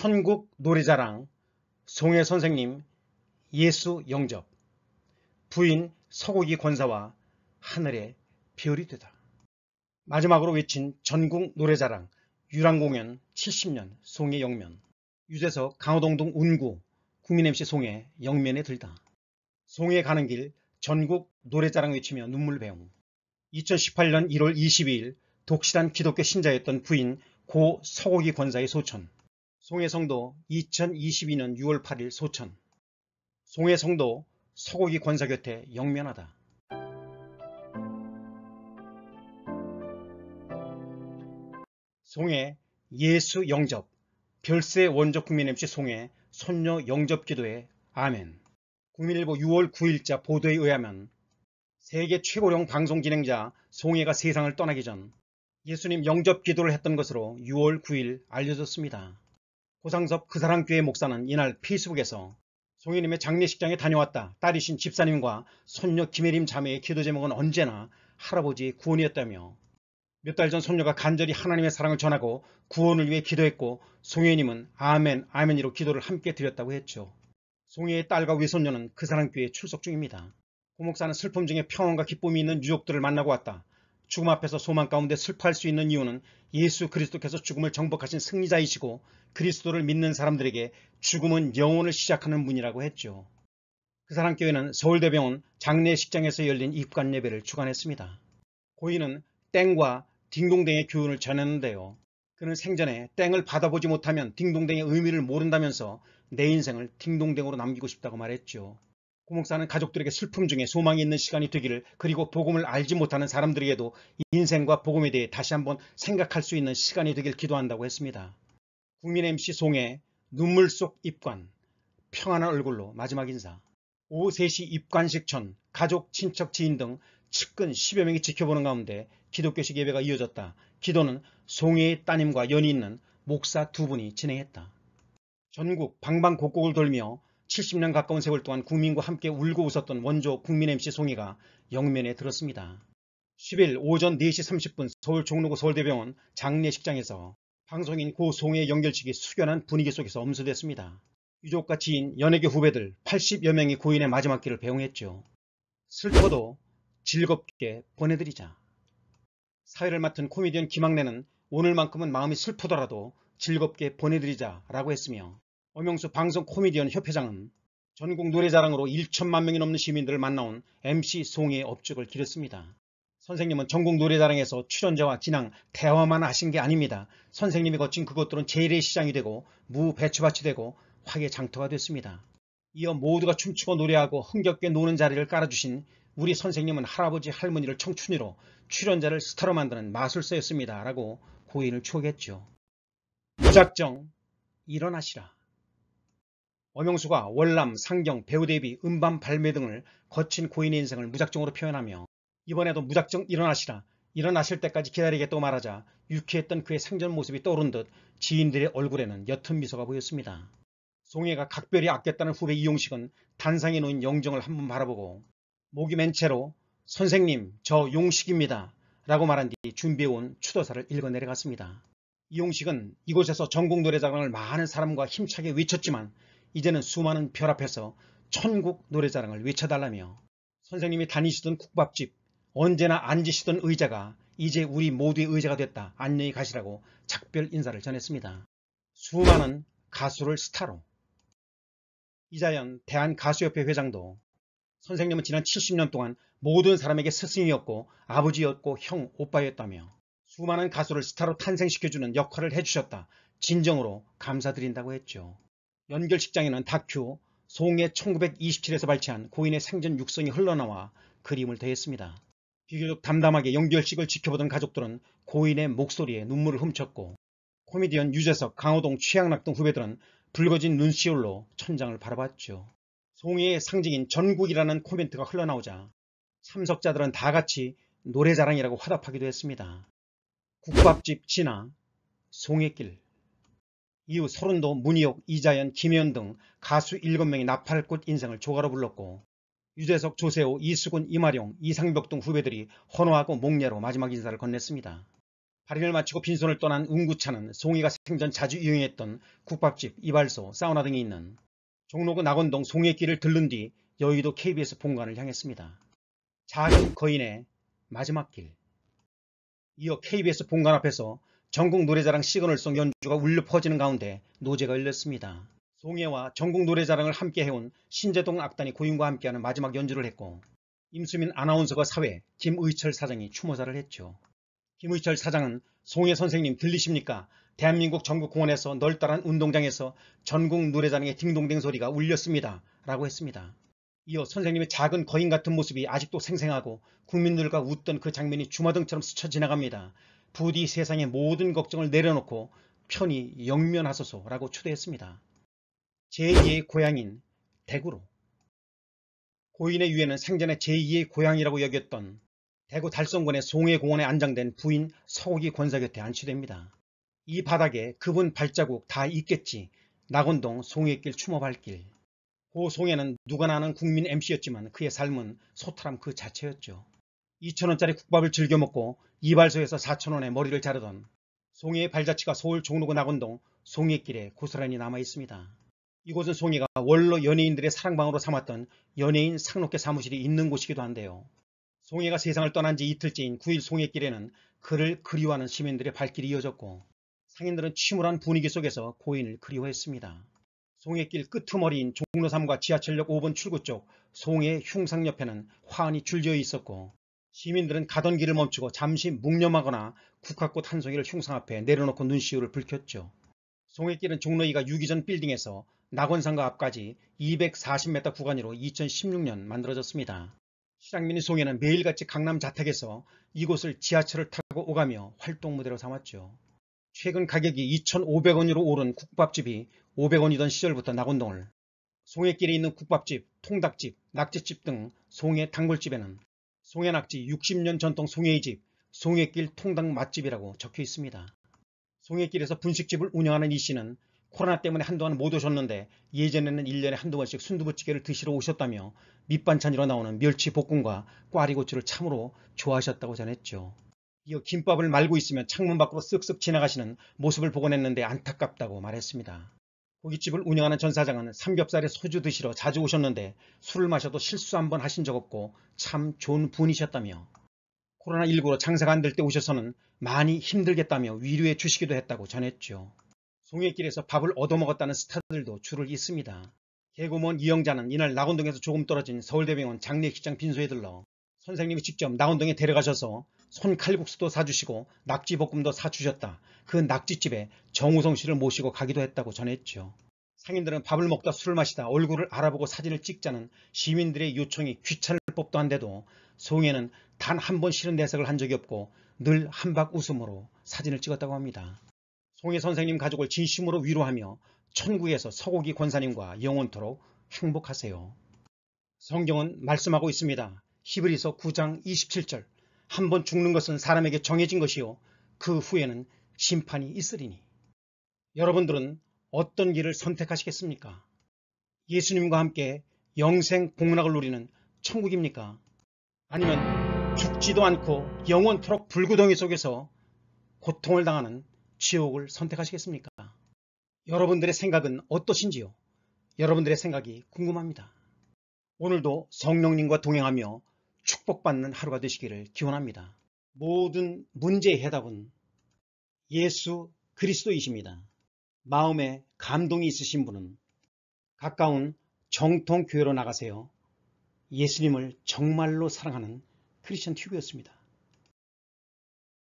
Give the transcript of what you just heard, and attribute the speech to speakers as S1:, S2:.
S1: 천국 노래자랑 송혜 선생님 예수 영접 부인 서고기 권사와 하늘의 별이 되다. 마지막으로 외친 전국 노래자랑 유랑공연 70년 송해 영면 유재석 강호동동 운구 국민 MC 송해 영면에 들다. 송해 가는 길 전국 노래자랑 외치며 눈물 배웅 2018년 1월 22일 독실한 기독교 신자였던 부인 고 서고기 권사의 소천 송해성도 2022년 6월 8일 소천 송해성도 서고기 권사 곁에 영면하다. 송해 예수 영접 별세 원조 국민 MC 송해 손녀 영접 기도에 아멘 국민일보 6월 9일자 보도에 의하면 세계 최고령 방송 진행자 송해가 세상을 떠나기 전 예수님 영접 기도를 했던 것으로 6월 9일 알려졌습니다. 고상섭 그사랑교회 목사는 이날 페이스북에서 송혜님의 장례식장에 다녀왔다. 딸이신 집사님과 손녀 김혜림 자매의 기도 제목은 언제나 할아버지의 구원이었다며 몇 달 전 손녀가 간절히 하나님의 사랑을 전하고 구원을 위해 기도했고 송혜님은 아멘 아멘이로 기도를 함께 드렸다고 했죠. 송혜의 딸과 외손녀는 그사랑교회에 출석 중입니다. 고목사는 슬픔 중에 평온과 기쁨이 있는 유족들을 만나고 왔다. 죽음 앞에서 소망 가운데 슬퍼할 수 있는 이유는 예수 그리스도께서 죽음을 정복하신 승리자이시고 그리스도를 믿는 사람들에게 죽음은 영혼을 시작하는 문이라고 했죠. 그사람교회는 서울대병원 장례식장에서 열린 입관 예배를 주관했습니다. 고인은 땡과 딩동댕의 교훈을 전했는데요. 그는 생전에 땡을 받아보지 못하면 딩동댕의 의미를 모른다면서 내 인생을 딩동댕으로 남기고 싶다고 말했죠. 고목사는 가족들에게 슬픔 중에 소망이 있는 시간이 되기를 그리고 복음을 알지 못하는 사람들에게도 인생과 복음에 대해 다시 한번 생각할 수 있는 시간이 되길 기도한다고 했습니다. 국민 MC 송의 눈물 속 입관 평안한 얼굴로 마지막 인사 오후 3시 입관식 전 가족, 친척, 지인 등 측근 10여 명이 지켜보는 가운데 기독교식 예배가 이어졌다. 기도는 송의 따님과 연이 있는 목사 두 분이 진행했다. 전국 방방곡곡을 돌며 70년 가까운 세월 동안 국민과 함께 울고 웃었던 원조 국민 MC 송이가 영면에 들었습니다. 10일 오전 4시 30분 서울 종로구 서울대병원 장례식장에서 방송인 고 송의 연결식이 숙연한 분위기 속에서 엄수됐습니다. 유족과 지인, 연예계 후배들 80여 명이 고인의 마지막 길을 배웅했죠. 슬퍼도 즐겁게 보내드리자. 사회를 맡은 코미디언 김학래는 오늘만큼은 마음이 슬프더라도 즐겁게 보내드리자 라고 했으며 엄영수 방송 코미디언 협회장은 전국 노래자랑으로 1천만 명이 넘는 시민들을 만나온 MC 송의 업적을 기렸습니다. 선생님은 전국 노래자랑에서 출연자와 진앙, 대화만 하신 게 아닙니다. 선생님이 거친 그것들은 제일의 시장이 되고 무배추밭이 되고 화개장터가 됐습니다. 이어 모두가 춤추고 노래하고 흥겹게 노는 자리를 깔아주신 우리 선생님은 할아버지 할머니를 청춘이로 출연자를 스타로 만드는 마술사였습니다. 라고 고인을 추억했죠. 무작정 일어나시라. 엄영수가 월남, 상경, 배우 대비, 음반 발매 등을 거친 고인의 인생을 무작정으로 표현하며 이번에도 무작정 일어나시라. 일어나실 때까지 기다리겠다고 말하자 유쾌했던 그의 생전 모습이 떠오른 듯 지인들의 얼굴에는 옅은 미소가 보였습니다. 송혜가 각별히 아꼈다는 후배 이용식은 단상에 놓인 영정을 한번 바라보고 목이 맨 채로 선생님 저 용식입니다 라고 말한 뒤 준비해온 추도사를 읽어내려갔습니다. 이용식은 이곳에서 전국 노래자랑을 많은 사람과 힘차게 외쳤지만 이제는 수많은 별 앞에서 천국 노래자랑을 외쳐달라며 선생님이 다니시던 국밥집 언제나 앉으시던 의자가 이제 우리 모두의 의자가 됐다. 안녕히 가시라고 작별 인사를 전했습니다. 수많은 가수를 스타로 이자연 대한가수협회 회장도 선생님은 지난 70년 동안 모든 사람에게 스승이었고 아버지였고 형, 오빠였다며 수많은 가수를 스타로 탄생시켜주는 역할을 해주셨다. 진정으로 감사드린다고 했죠. 연결식장에는 다큐 송해 1927에서 발췌한 고인의 생전 육성이 흘러나와 그림을 더했습니다. 비교적 담담하게 연결식을 지켜보던 가족들은 고인의 목소리에 눈물을 훔쳤고 코미디언 유재석, 강호동, 최양락 등 후배들은 붉어진 눈시울로 천장을 바라봤죠. 송해의 상징인 전국이라는 코멘트가 흘러나오자 참석자들은 다 같이 노래자랑이라고 화답하기도 했습니다. 국밥집 진화, 송해길 이후 서른도, 문희옥, 이자연, 김현 등 가수 7명이 나팔꽃 인생을 조가로 불렀고 유재석, 조세호, 이수근, 이마룡, 이상벽 등 후배들이 헌화하고 목례로 마지막 인사를 건넸습니다. 발인을 마치고 빈손을 떠난 응구차는 송이가 생전 자주 이용했던 국밥집, 이발소, 사우나 등이 있는 종로구 낙원동 송해길을 들른 뒤 여의도 KBS 본관을 향했습니다. 작은 거인의 마지막 길 이어 KBS 본관 앞에서 전국 노래자랑 시그널송 연주가 울려 퍼지는 가운데 노제가 열렸습니다. 송혜와 전국 노래자랑을 함께 해온 신재동 악단이 고인과 함께하는 마지막 연주를 했고 임수민 아나운서가 사회, 김의철 사장이 추모사를 했죠. 김의철 사장은 송혜 선생님 들리십니까? 대한민국 전국공원에서 널따란 운동장에서 전국 노래자랑의 딩동댕 소리가 울렸습니다. 라고 했습니다. 이어 선생님의 작은 거인 같은 모습이 아직도 생생하고 국민들과 웃던 그 장면이 주마등처럼 스쳐 지나갑니다. 부디 세상의 모든 걱정을 내려놓고 편히 영면하소서라고 초대했습니다 제2의 고향인 대구로 고인의 유해는 생전에 제2의 고향이라고 여겼던 대구 달성군의 송해공원에 안장된 부인 서옥이 권사 곁에 안치됩니다. 이 바닥에 그분 발자국 다 있겠지 낙원동 송해길 추모발길 고 송해는 누가나 아는 국민 MC였지만 그의 삶은 소탈함 그 자체였죠. 2천원짜리 국밥을 즐겨 먹고 이발소에서 4천원에 머리를 자르던 송해의 발자취가 서울 종로구 낙원동 송해길에 고스란히 남아있습니다. 이곳은 송이가 원로 연예인들의 사랑방으로 삼았던 연예인 상록계 사무실이 있는 곳이기도 한데요. 송해가 세상을 떠난 지 이틀째인 9일 송해길에는 그를 그리워하는 시민들의 발길이 이어졌고 상인들은 침울한 분위기 속에서 고인을 그리워했습니다. 송해길 끄트머리인 종로 3과 지하철역 5번 출구 쪽 송해 흉상 옆에는 화환이 줄지어 있었고 시민들은 가던 길을 멈추고 잠시 묵념하거나 국화꽃 한 송이를 흉상 앞에 내려놓고 눈시울을 붉혔죠. 송해길은 종로2가 6기전 빌딩에서 낙원상가 앞까지 240m 구간으로 2016년 만들어졌습니다. 시장민이 송해는 매일같이 강남 자택에서 이곳을 지하철을 타고 오가며 활동 무대로 삼았죠. 최근 가격이 2,500원으로 오른 국밥집이 500원이던 시절부터 낙원동을 송해길에 있는 국밥집, 통닭집, 낙지집 등 송해 단골집에는 송해낙지 60년 전통 송해의 집, 송해길 통닭 맛집이라고 적혀 있습니다. 송해길에서 분식집을 운영하는 이 씨는 코로나 때문에 한동안 못 오셨는데 예전에는 1년에 한두 번씩 순두부찌개를 드시러 오셨다며 밑반찬으로 나오는 멸치 볶음과 꽈리고추를 참으로 좋아하셨다고 전했죠. 이어 김밥을 말고 있으면 창문 밖으로 쓱쓱 지나가시는 모습을 보곤 했는데 안타깝다고 말했습니다. 고깃집을 운영하는 전 사장은 삼겹살에 소주 드시러 자주 오셨는데 술을 마셔도 실수 한번 하신 적 없고 참 좋은 분이셨다며 코로나19로 장사가 안 될 때 오셔서는 많이 힘들겠다며 위로해 주시기도 했다고 전했죠. 송해길에서 밥을 얻어먹었다는 스타들도 줄을 잇습니다. 개고먼 이영자는 이날 낙원동에서 조금 떨어진 서울대병원 장례식장 빈소에 들러 선생님이 직접 낙원동에 데려가셔서 손칼국수도 사주시고 낙지볶음도 사주셨다. 그 낙지집에 정우성 씨를 모시고 가기도 했다고 전했죠. 상인들은 밥을 먹다 술을 마시다 얼굴을 알아보고 사진을 찍자는 시민들의 요청이 귀찮을 법도 한데도 송해는 단한번 실은 내색을 한 적이 없고 늘 한박 웃음으로 사진을 찍었다고 합니다. 송혜 선생님 가족을 진심으로 위로하며 천국에서 서고기 권사님과 영원토록 행복하세요. 성경은 말씀하고 있습니다. 히브리서 9장 27절 한 번 죽는 것은 사람에게 정해진 것이요 그 후에는 심판이 있으리니 여러분들은 어떤 길을 선택하시겠습니까? 예수님과 함께 영생 복락을 누리는 천국입니까? 아니면 죽지도 않고 영원토록 불구덩이 속에서 고통을 당하는 지옥을 선택하시겠습니까? 여러분들의 생각은 어떠신지요? 여러분들의 생각이 궁금합니다. 오늘도 성령님과 동행하며 축복받는 하루가 되시기를 기원합니다. 모든 문제의 해답은 예수 그리스도이십니다. 마음에 감동이 있으신 분은 가까운 정통교회로 나가세요. 예수님을 정말로 사랑하는 크리스천 튜브였습니다.